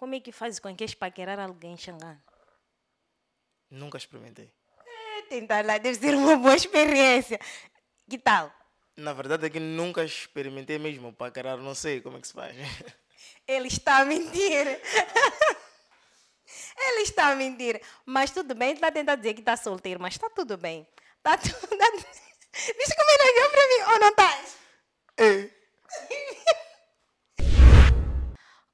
Como é que fazes que queres paquerar alguém em Xangana? Nunca experimentei. É, tentar lá deve ser uma boa experiência. Que tal? Na verdade é que nunca experimentei mesmo paquerar, não sei como é que se faz. Ele está a mentir. Ele está a mentir. Mas tudo bem, está a tentar dizer que está solteiro, mas está tudo bem. Está tudo. Diz como ele olhou para mim, ou oh, não estás? É.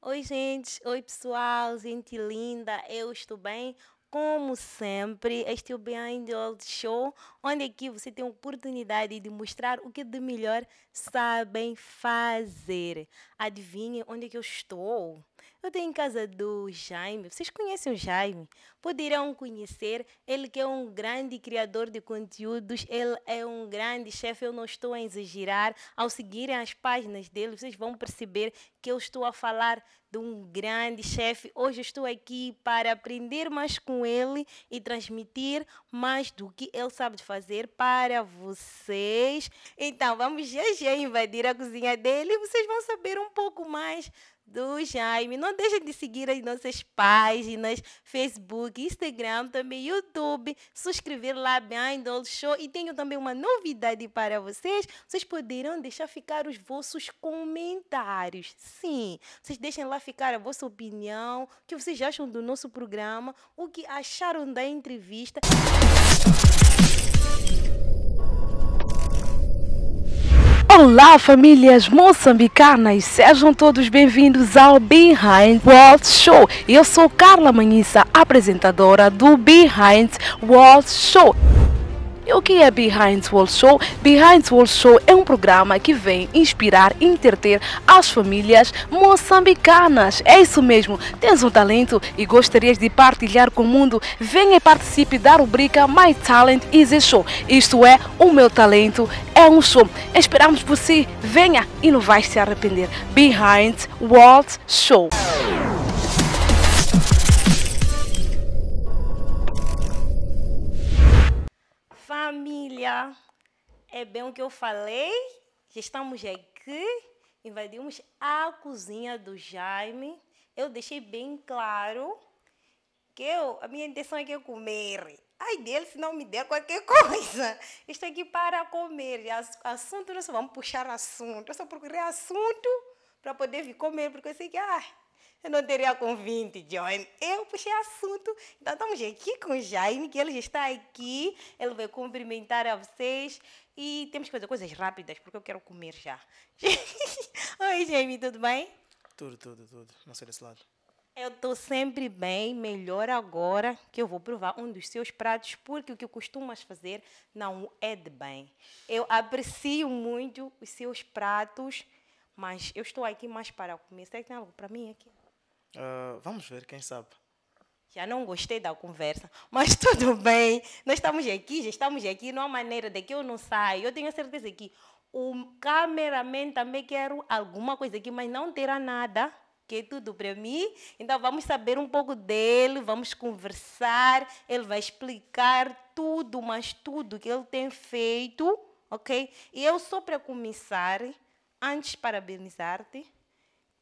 Oi, gente. Oi, pessoal. Gente linda. Eu estou bem. Como sempre, este é o Behind Old Show, onde aqui você tem a oportunidade de mostrar o que de melhor sabem fazer. Adivinhe onde é que eu estou? Eu estou em casa do Jaime. Vocês conhecem o Jaime? poderão conhecer. Ele que é um grande criador de conteúdos, ele é um grande chefe, eu não estou a exagerar. Ao seguirem as páginas dele, vocês vão perceber que eu estou a falar de um grande chefe. Hoje estou aqui para aprender mais com ele e transmitir mais do que ele sabe fazer para vocês. Então, vamos já já invadir a cozinha dele e vocês vão saber um pouco mais do Jaime. Não deixem de seguir as nossas páginas, Facebook, Facebook, Instagram, também YouTube, subscrever lá bem do show e tenho também uma novidade para vocês. Vocês poderão deixar ficar os vossos comentários. Sim, vocês deixem lá ficar a vossa opinião, o que vocês acham do nosso programa, o que acharam da entrevista. Olá, famílias moçambicanas, sejam todos bem-vindos ao Behind World Show. Eu sou Carla Manhissa, apresentadora do Behind World Show. O que é Behind the Wall Show? Behind the Wall Show é um programa que vem inspirar e entreter as famílias moçambicanas. É isso mesmo, tens um talento e gostarias de partilhar com o mundo? Venha e participe da rubrica My Talent is a Show. Isto é, o meu talento é um show. Esperamos por si, venha e não vais se arrepender. Behind World Show. família. É bem o que eu falei. Já estamos aqui. Invadimos a cozinha do Jaime. Eu deixei bem claro que eu, a minha intenção é que eu comer. Ai dele, se não me der qualquer coisa. Estou aqui para comer. Assunto, nós vamos puxar assunto. Eu só procurei assunto para poder vir comer, porque eu sei que. Ah, eu não teria convite, Johnny. Eu puxei assunto. Então, estamos aqui com o Jaime, que ele já está aqui. Ele vai cumprimentar a vocês. E temos que fazer coisas rápidas, porque eu quero comer já. Oi, Jaime, tudo bem? Tudo, tudo, tudo. Não sei desse lado. Eu estou sempre bem, melhor agora que eu vou provar um dos seus pratos, porque o que costumas fazer não é de bem. Eu aprecio muito os seus pratos, mas eu estou aqui mais para comer. Será que tem algo para mim aqui? Uh, vamos ver, quem sabe. Já não gostei da conversa, mas tudo bem. Nós estamos aqui, já estamos aqui. Não há maneira de que eu não saia. Eu tenho certeza que o cameraman também quer alguma coisa aqui, mas não terá nada que é tudo para mim. Então vamos saber um pouco dele, vamos conversar, ele vai explicar tudo, mas tudo que ele tem feito, ok? E eu só para começar, antes parabenizar-te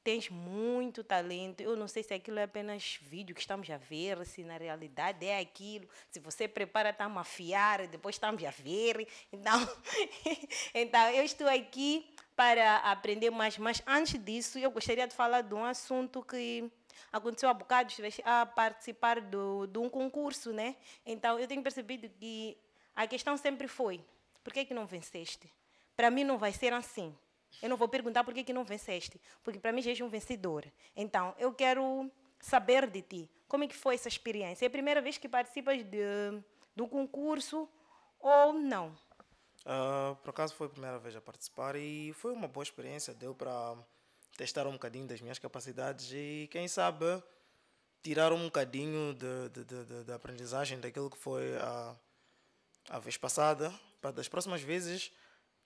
tens muito talento. Eu não sei se aquilo é apenas vídeo que estamos a ver, se na realidade é aquilo. Se você prepara, estamos tá a fiar, depois estamos a ver. Então, então eu estou aqui para aprender mais. Mas antes disso, eu gostaria de falar de um assunto que aconteceu há bocado, estiveste a participar do, de um concurso, né? Então, eu tenho percebido que a questão sempre foi, por que, é que não venceste? Para mim não vai ser assim. Eu não vou perguntar por que, que não venceste, porque para mim já és um vencedor. Então, eu quero saber de ti. Como é que foi essa experiência? É a primeira vez que participas de, concurso ou não? Uh, por acaso foi a primeira vez a participar e foi uma boa experiência. Deu para testar um bocadinho das minhas capacidades e, quem sabe, tirar um bocadinho da aprendizagem daquilo que foi a, a vez passada, para das próximas vezes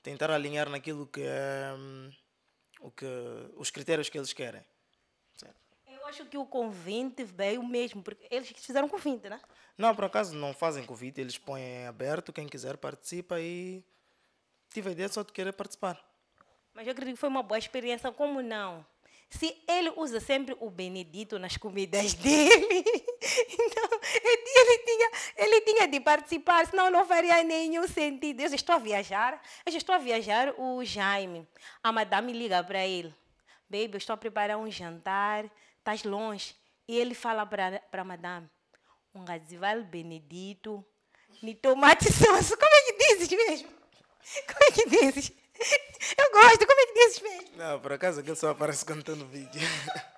tentar alinhar naquilo que, um, o que os critérios que eles querem. Eu acho que o convite veio mesmo, porque eles fizeram convite, né? Não, por acaso não fazem convite, eles põem aberto, quem quiser participa e tive a ideia só de querer participar. Mas eu acredito que foi uma boa experiência, como não? Se ele usa sempre o Benedito nas comidas dele, então é ele tinha, ele tinha de participar, senão não faria nenhum sentido. Eu já estou a viajar, eu já estou a viajar. O Jaime, a madame liga para ele: Baby, eu estou a preparar um jantar, estás longe. E ele fala para a madame: Um gazival benedito, ni tomate Como é que dizes mesmo? Como é que dizes? Eu gosto, como é que dizes mesmo? Não, por acaso aquele só aparece cantando vídeo.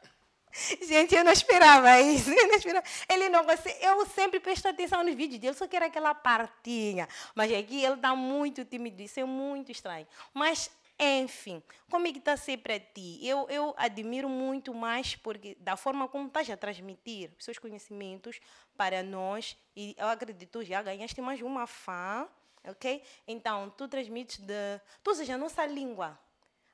Gente, eu não esperava isso. Eu não esperava. Ele não gosta. Eu sempre presto atenção nos vídeos dele, só quero aquela partinha. Mas aqui ele está muito tímido, isso é muito estranho. Mas, enfim, como é que está a ser para ti? Eu, eu admiro muito mais porque da forma como estás a transmitir os seus conhecimentos para nós. E eu acredito, já ganhaste mais uma fã, ok? Então, tu transmites de. Tu usas a nossa língua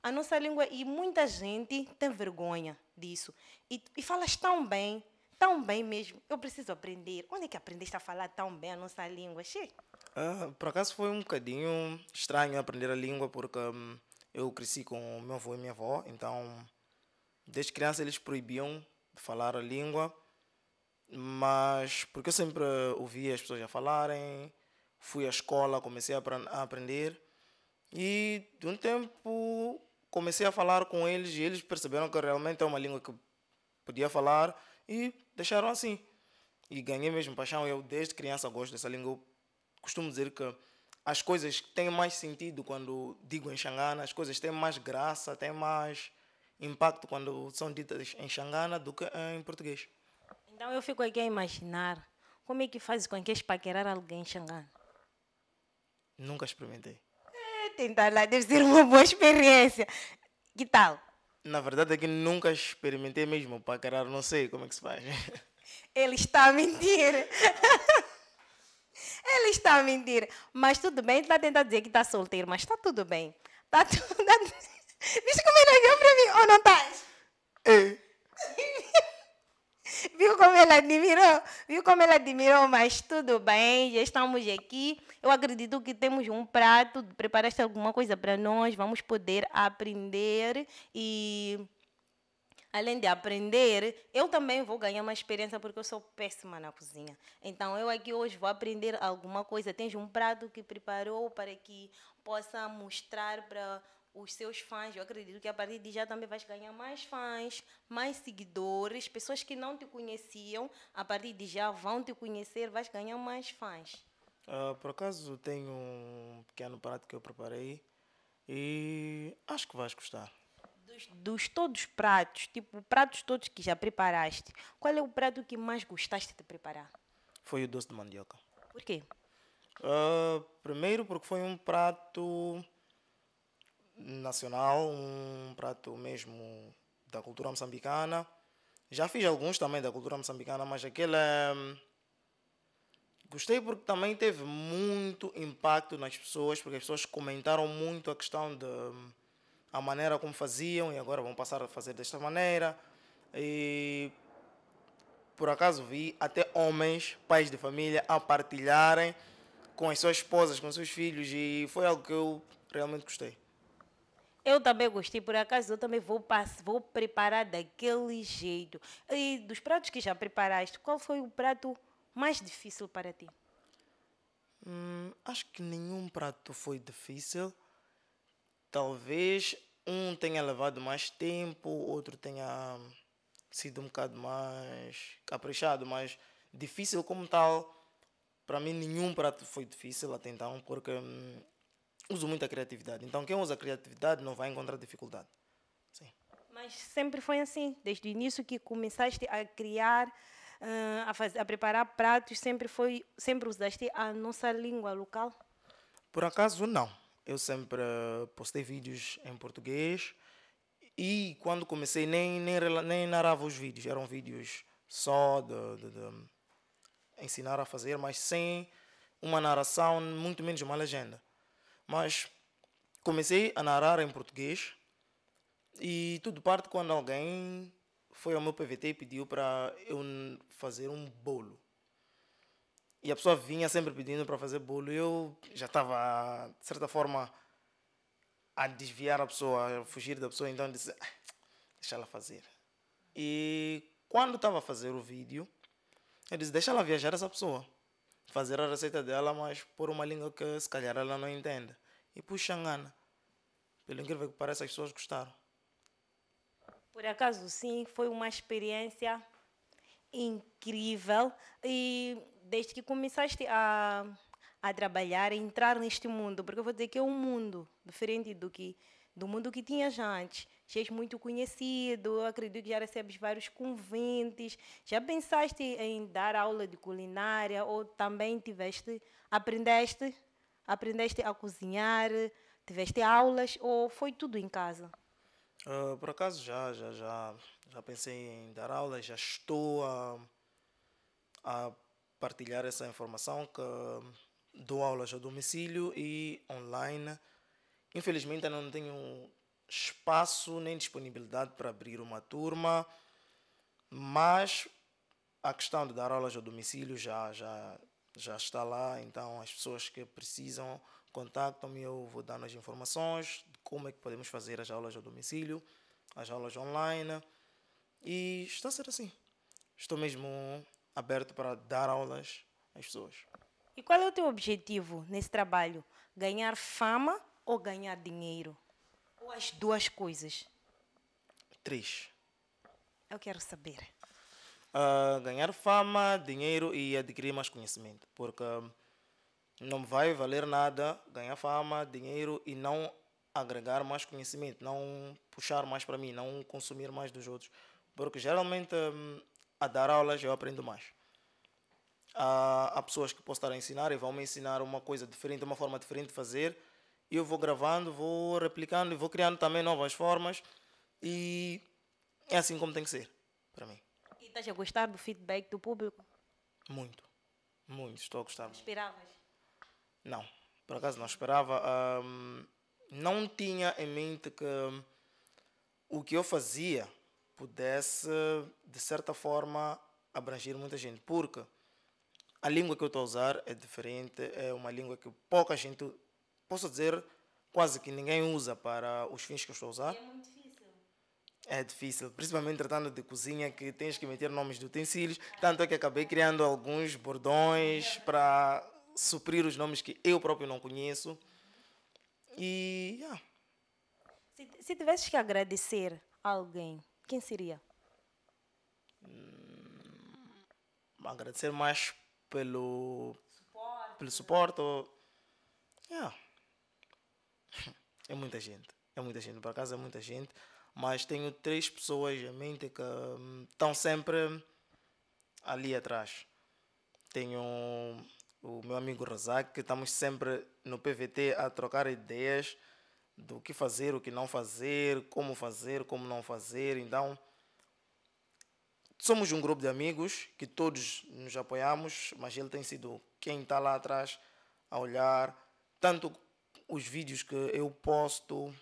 a nossa língua e muita gente tem vergonha disso. E, e falas tão bem, tão bem mesmo. Eu preciso aprender. Onde é que aprendeste a falar tão bem a nossa língua, Che? Ah, por acaso foi um bocadinho estranho aprender a língua, porque hum, eu cresci com meu avô e minha avó, então desde criança eles proibiam de falar a língua, mas porque eu sempre ouvia as pessoas a falarem, fui à escola, comecei a, a aprender, e de um tempo comecei a falar com eles e eles perceberam que realmente é uma língua que podia falar e deixaram assim. E ganhei mesmo paixão. Eu, desde criança, gosto dessa língua. Eu costumo dizer que as coisas têm mais sentido quando digo em Xangana, né? as coisas têm mais graça, têm mais impacto quando são ditas em Xangana do que em português. Então eu fico aqui a imaginar como é que faz com que espaquear alguém em Xangana. Nunca experimentei tentar lá, né? deve ser uma boa experiência. Que tal? Na verdade é que nunca experimentei mesmo para paquerar, não sei como é que se faz. Ele está a mentir. Ele está a mentir. Mas tudo bem, está a tentar dizer que está solteiro, mas está tudo bem. Está tudo. Diz como ele olhou para mim, ou oh, não estás? É ela admirou, viu como ela admirou, mas tudo bem, já estamos aqui. Eu acredito que temos um prato, preparaste alguma coisa para nós, vamos poder aprender e além de aprender, eu também vou ganhar uma experiência porque eu sou péssima na cozinha. Então eu aqui hoje vou aprender alguma coisa. Tens um prato que preparou para que possa mostrar para os seus fãs. Eu acredito que a partir de já também vais ganhar mais fãs, mais seguidores, pessoas que não te conheciam, a partir de já vão te conhecer, vais ganhar mais fãs. Uh, por acaso tenho um pequeno prato que eu preparei e acho que vais gostar. Dos, dos todos os pratos, tipo pratos todos que já preparaste, qual é o prato que mais gostaste de preparar? Foi o doce de mandioca. Por quê? Uh, primeiro porque foi um prato nacional, um prato mesmo da cultura moçambicana. Já fiz alguns também da cultura moçambicana, mas aquele é... gostei porque também teve muito impacto nas pessoas, porque as pessoas comentaram muito a questão de hum, a maneira como faziam e agora vão passar a fazer desta maneira. E por acaso vi até homens, pais de família, a partilharem com as suas esposas, com os seus filhos e foi algo que eu realmente gostei. Eu também gostei, por acaso, eu também vou, vou preparar daquele jeito. E dos pratos que já preparaste, qual foi o prato mais difícil para ti? Hum, acho que nenhum prato foi difícil. Talvez um tenha levado mais tempo, outro tenha sido um bocado mais caprichado, mas difícil como tal. Para mim, nenhum prato foi difícil até então, porque hum, uso muita criatividade. Então, quem usa criatividade não vai encontrar dificuldade. Sim. Mas sempre foi assim, desde o início que começaste a criar, eh, a, fazer, a preparar pratos, sempre foi, sempre usaste a nossa língua local? Por acaso, não. Eu sempre eh, postei vídeos em português e quando comecei nem, nem, nem narrava os vídeos, eram vídeos só de, de, de ensinar a fazer, mas sem uma narração, muito menos uma legenda. Mas comecei a narrar em português e tudo parte quando alguém foi ao meu PVT e pediu para eu fazer um bolo. E a pessoa vinha sempre pedindo para fazer bolo e eu já estava, de certa forma, a desviar a pessoa, a fugir da pessoa. Então eu disse, ah, deixa ela fazer. E quando estava a fazer o vídeo, eu disse, deixa ela viajar essa pessoa fazer a receita dela, mas por uma língua que se calhar ela não entende. E puxa engana. Pelo incrível que pareça as pessoas gostaram. Por acaso, sim, foi uma experiência incrível. E desde que começaste a, a trabalhar, a entrar neste mundo, porque eu vou dizer que é um mundo diferente do que do mundo que tinha antes. Já és muito conhecido, acredito que já recebes vários convites. Já pensaste em dar aula de culinária ou também tiveste, aprendeste, aprendeste a cozinhar, tiveste aulas ou foi tudo em casa? Uh, por acaso já, já, já, já pensei em dar aulas, já estou a, a partilhar essa informação que dou aulas a domicílio e online Infelizmente, eu não tenho espaço nem disponibilidade para abrir uma turma, mas a questão de dar aulas ao domicílio já, já, já está lá, então as pessoas que precisam contactam-me, eu vou dando as informações de como é que podemos fazer as aulas ao domicílio, as aulas online, e está a ser assim. Estou mesmo aberto para dar aulas às pessoas. E qual é o teu objetivo nesse trabalho? Ganhar fama ou ganhar dinheiro? Ou as duas coisas? Três. Eu quero saber. Uh, ganhar fama, dinheiro e adquirir mais conhecimento. Porque hum, não vai valer nada ganhar fama, dinheiro e não agregar mais conhecimento, não puxar mais para mim, não consumir mais dos outros. Porque geralmente hum, a dar aulas eu aprendo mais. Há, ah, há pessoas que posso estar a ensinar e vão me ensinar uma coisa diferente, uma forma diferente de fazer eu vou gravando, vou replicando e vou criando também novas formas. E é assim como tem que ser, para mim. E estás a gostar do feedback do público? Muito, muito, estou a gostar. Esperavas? Não, por acaso não esperava. não tinha em mente que o que eu fazia pudesse, de certa forma, abranger muita gente, porque a língua que eu estou a usar é diferente, é uma língua que pouca gente posso dizer, quase que ninguém usa para os fins que eu estou a usar. É muito difícil. É difícil, principalmente tratando de cozinha, que tens que meter nomes de utensílios. Tanto é que acabei criando alguns bordões para suprir os nomes que eu próprio não conheço. E. Yeah. Se, se tivesses que agradecer a alguém, quem seria? Hum, agradecer mais pelo. Suporte. Pelo suporte. yeah é muita gente. É muita gente. Por acaso é muita gente. Mas tenho três pessoas em mente que hum, estão sempre ali atrás. Tenho o meu amigo Razak, que estamos sempre no PVT a trocar ideias do que fazer, o que não fazer, como fazer, como não fazer. Então, somos um grupo de amigos que todos nos apoiamos, mas ele tem sido quem está lá atrás a olhar tanto os vídeos que eu posto,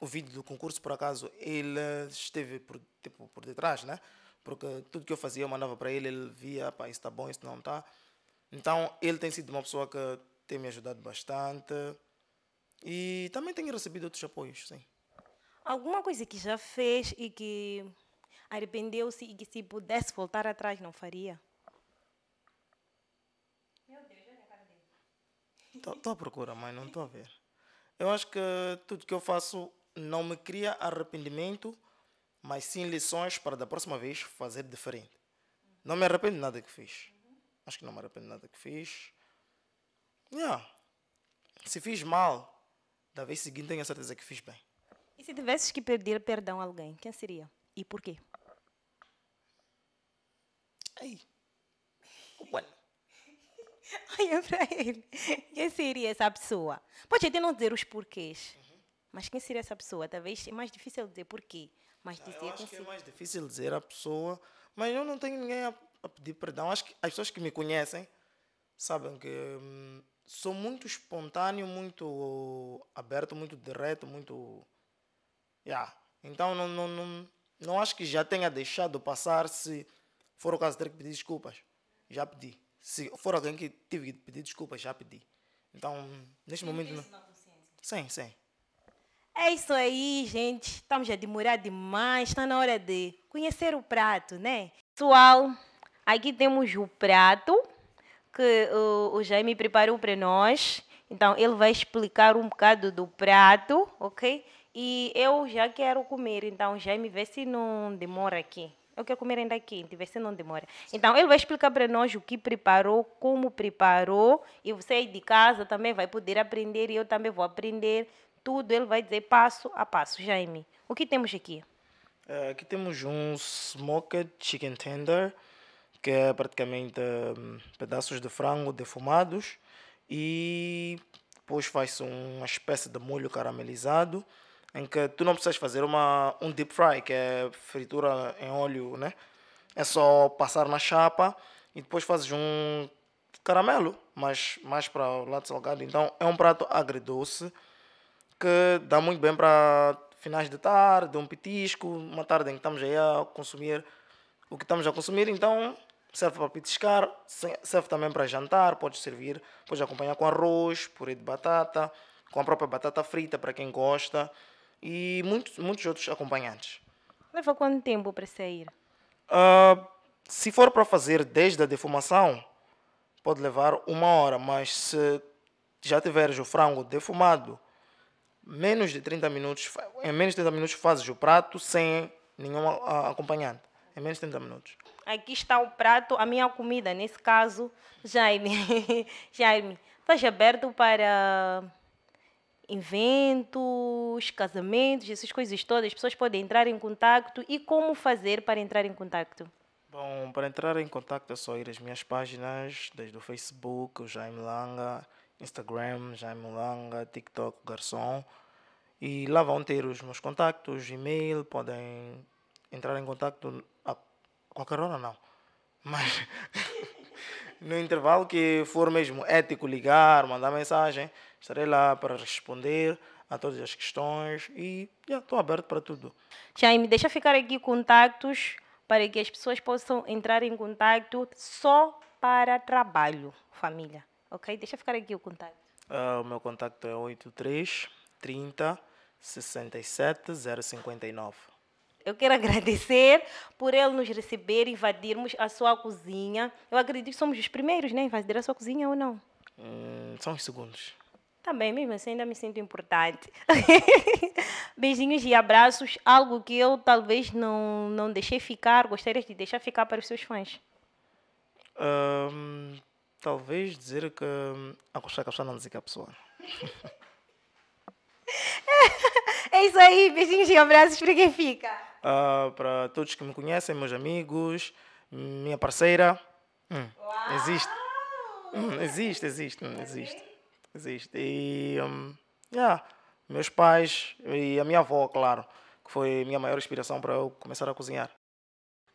o vídeo do concurso, por acaso, ele esteve por, tipo, por detrás, né? Porque tudo que eu fazia eu mandava para ele, ele via, pá, isso está bom, isso não está. Então, ele tem sido uma pessoa que tem me ajudado bastante e também tenho recebido outros apoios, sim. Alguma coisa que já fez e que arrependeu-se e que se pudesse voltar atrás não faria? Estou à procura, mãe, não estou a ver. Eu acho que tudo que eu faço não me cria arrependimento, mas sim lições para da próxima vez fazer diferente. Não me arrependo de nada que fiz. Acho que não me arrependo de nada que fiz. Yeah. Se fiz mal, da vez seguinte tenho a certeza que fiz bem. E se tivesses que pedir perdão a alguém, quem seria? E por quê? Ei. olha para ele. Quem seria essa pessoa? Pode até não dizer os porquês, uhum. mas quem seria essa pessoa? Talvez é mais difícil dizer porquê. Mas dizer ah, eu acho que é mais difícil dizer a pessoa, mas eu não tenho ninguém a, a pedir perdão. Acho que as pessoas que me conhecem sabem que hum, sou muito espontâneo, muito aberto, muito direto, muito. Yeah. Então não, não, não, não acho que já tenha deixado passar se for o caso de ter que pedir desculpas. Já pedi se for alguém que tive que pedir desculpas, já pedi. Então, neste e momento. Não... Sim, sim. É isso aí, gente. Estamos a demorar demais. Está na hora de conhecer o prato, né? Pessoal, aqui temos o prato que o, o Jaime preparou para nós. Então, ele vai explicar um bocado do prato, ok? E eu já quero comer, então Jaime, vê se não demora aqui. Eu quero é comer ainda quente, Vai se não demora. Então, ele vai explicar para nós o que preparou, como preparou, e você aí de casa também vai poder aprender, e eu também vou aprender. Tudo ele vai dizer passo a passo. Jaime, o que temos aqui? Uh, aqui temos um smoked chicken tender, que é praticamente hum, pedaços de frango defumados, e depois faz uma espécie de molho caramelizado em que tu não precisas fazer uma, um deep fry, que é fritura em óleo, né? É só passar na chapa e depois fazes um caramelo, mas mais para o lado salgado. Então é um prato agridoce que dá muito bem para finais de tarde, um petisco, uma tarde em que estamos aí a consumir o que estamos a consumir. Então serve para petiscar, serve também para jantar, pode servir, pode acompanhar com arroz, purê de batata, com a própria batata frita para quem gosta e muitos, muitos outros acompanhantes. Leva quanto tempo para sair? Uh, ah, se for para fazer desde a defumação, pode levar uma hora, mas se já tiveres o frango defumado, menos de 30 minutos, em menos de 30 minutos fazes o prato sem nenhum acompanhante. Em menos de 30 minutos. Aqui está o prato, a minha comida, nesse caso, Jaime. Jaime, estás aberto para eventos, casamentos, essas coisas todas, as pessoas podem entrar em contato e como fazer para entrar em contato? Bom, para entrar em contato é só ir às minhas páginas, desde o Facebook, o Jaime Langa, Instagram, Jaime Langa, TikTok, Garçom. E lá vão ter os meus contactos, e-mail, podem entrar em contato a qualquer hora não. Mas no intervalo que for mesmo ético ligar, mandar mensagem, estarei lá para responder a todas as questões e estou aberto para tudo. Jaime, deixa ficar aqui contatos para que as pessoas possam entrar em contato só para trabalho, família, ok? Deixa ficar aqui o contato. Uh, o meu contato é 83 30 67 059. Eu quero agradecer por ele nos receber, invadirmos a sua cozinha. Eu acredito que somos os primeiros, né? Invadir a sua cozinha ou não? Hum, são os segundos. Também, tá mesmo assim, ainda me sinto importante. Beijinhos e abraços. Algo que eu talvez não, não deixei ficar, gostaria de deixar ficar para os seus fãs. Hum, talvez dizer que hum, a gostar que a não dizer que é a pessoa. É isso aí, beijinhos e abraços para quem fica uh, ah, para todos que me conhecem, meus amigos, minha parceira. Hum, existe. Hum, existe, existe, hum, existe. Existe. E um, yeah, meus pais e a minha avó, claro, que foi a minha maior inspiração para eu começar a cozinhar.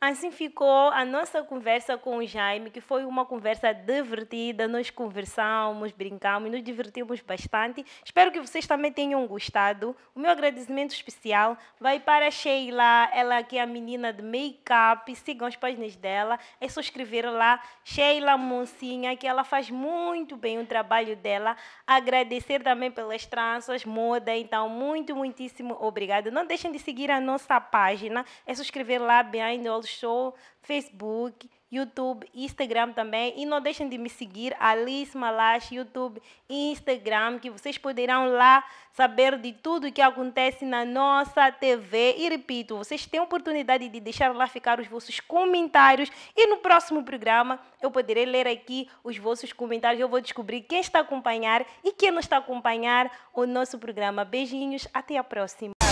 Assim ficou a nossa conversa com o Jaime, que foi uma conversa divertida. Nós conversamos, brincamos, nos divertimos bastante. Espero que vocês também tenham gostado. O meu agradecimento especial vai para a Sheila, ela que é a menina de make-up. Sigam as páginas dela. É só escrever lá Sheila Moncinha, que ela faz muito bem o trabalho dela. Agradecer também pelas tranças, moda. Então, muito, muitíssimo obrigada. Não deixem de seguir a nossa página. É só escrever lá Behind All Show, Facebook, YouTube, Instagram também. E não deixem de me seguir, Alice Malache, YouTube e Instagram, que vocês poderão lá saber de tudo o que acontece na nossa TV. E repito, vocês têm a oportunidade de deixar lá ficar os vossos comentários e no próximo programa eu poderei ler aqui os vossos comentários. Eu vou descobrir quem está a acompanhar e quem não está a acompanhar o nosso programa. Beijinhos, até a próxima.